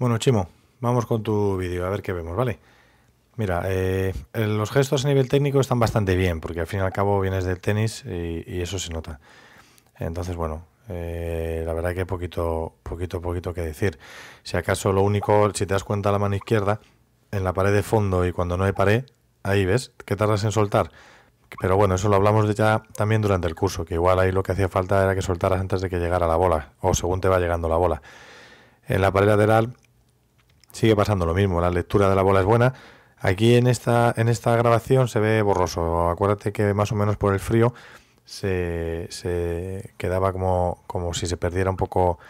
Bueno, Chimo, vamos con tu vídeo, a ver qué vemos, ¿vale? Mira, eh, los gestos a nivel técnico están bastante bien, porque al fin y al cabo vienes del tenis y, eso se nota. Entonces, bueno, eh, la verdad que poquito, poquito, poquito que decir. Si acaso lo único, si te das cuenta la mano izquierda, en la pared de fondo y cuando no hay pared, ahí ves, que tardas en soltar. Pero bueno, eso lo hablamos ya también durante el curso, que igual ahí lo que hacía falta era que soltaras antes de que llegara la bola, o según te va llegando la bola. En la pared lateral sigue pasando lo mismo, la lectura de la bola es buena. Aquí en esta, en esta grabación se ve borroso. Acuérdate que más o menos por el frío se, se quedaba como, como si se perdiera un poco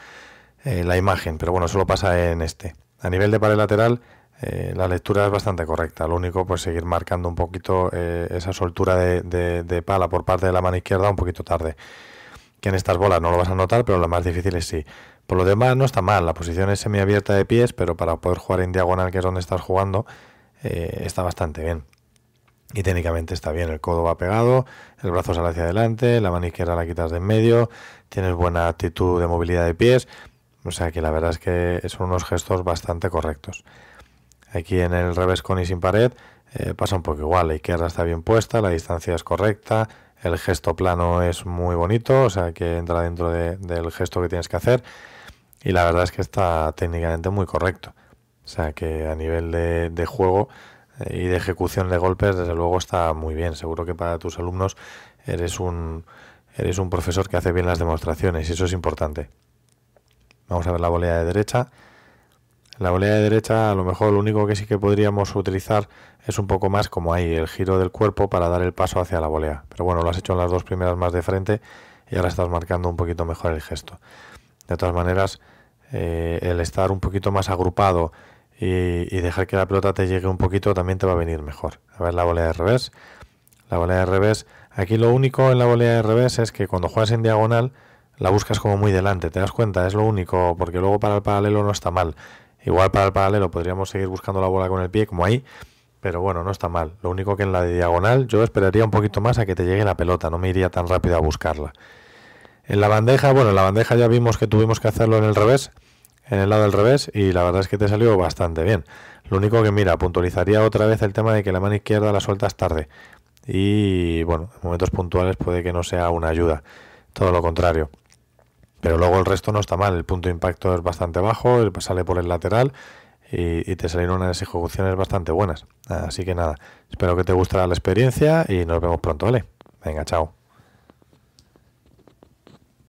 eh, la imagen, pero bueno, solo pasa en este. A nivel de pared lateral, eh, la lectura es bastante correcta. Lo único, pues seguir marcando un poquito eh, esa soltura de, de, pala por parte de la mano izquierda un poquito tarde que en estas bolas no lo vas a notar, pero lo más difícil es sí. Por lo demás no está mal, la posición es semiabierta de pies, pero para poder jugar en diagonal, que es donde estás jugando, eh, está bastante bien. Y técnicamente está bien, el codo va pegado, el brazo sale hacia adelante, la mano izquierda la quitas de en medio, tienes buena actitud de movilidad de pies, o sea que la verdad es que son unos gestos bastante correctos. Aquí en el revés con y sin pared eh, pasa un poco igual, la izquierda está bien puesta, la distancia es correcta, el gesto plano es muy bonito, o sea que entra dentro del gesto que tienes que hacer. Y la verdad es que está técnicamente muy correcto. O sea que a nivel de, juego eh, y de ejecución de golpes, desde luego está muy bien. Seguro que para tus alumnos eres un, eres un profesor que hace bien las demostraciones y eso es importante. Vamos a ver la volea de derecha la volea de derecha a lo mejor lo único que sí que podríamos utilizar es un poco más como ahí, el giro del cuerpo para dar el paso hacia la volea. Pero bueno, lo has hecho en las dos primeras más de frente y ahora estás marcando un poquito mejor el gesto. De todas maneras, eh, el estar un poquito más agrupado y, y, dejar que la pelota te llegue un poquito también te va a venir mejor. A ver la volea de revés. La volea de revés. Aquí lo único en la volea de revés es que cuando juegas en diagonal la buscas como muy delante, te das cuenta, es lo único, porque luego para el paralelo no está mal. Igual para el paralelo podríamos seguir buscando la bola con el pie, como ahí, pero bueno, no está mal. Lo único que en la diagonal yo esperaría un poquito más a que te llegue la pelota, no me iría tan rápido a buscarla. En la bandeja, bueno, en la bandeja ya vimos que tuvimos que hacerlo en el revés, en el lado del revés, y la verdad es que te salió bastante bien. Lo único que, mira, puntualizaría otra vez el tema de que la mano izquierda la sueltas tarde. Y bueno, en momentos puntuales puede que no sea una ayuda, todo lo contrario. Pero luego el resto no está mal, el punto de impacto es bastante bajo, sale por el lateral y, te salen unas ejecuciones bastante buenas. Así que nada, espero que te gustara la experiencia y nos vemos pronto, ¿vale? Venga, chao.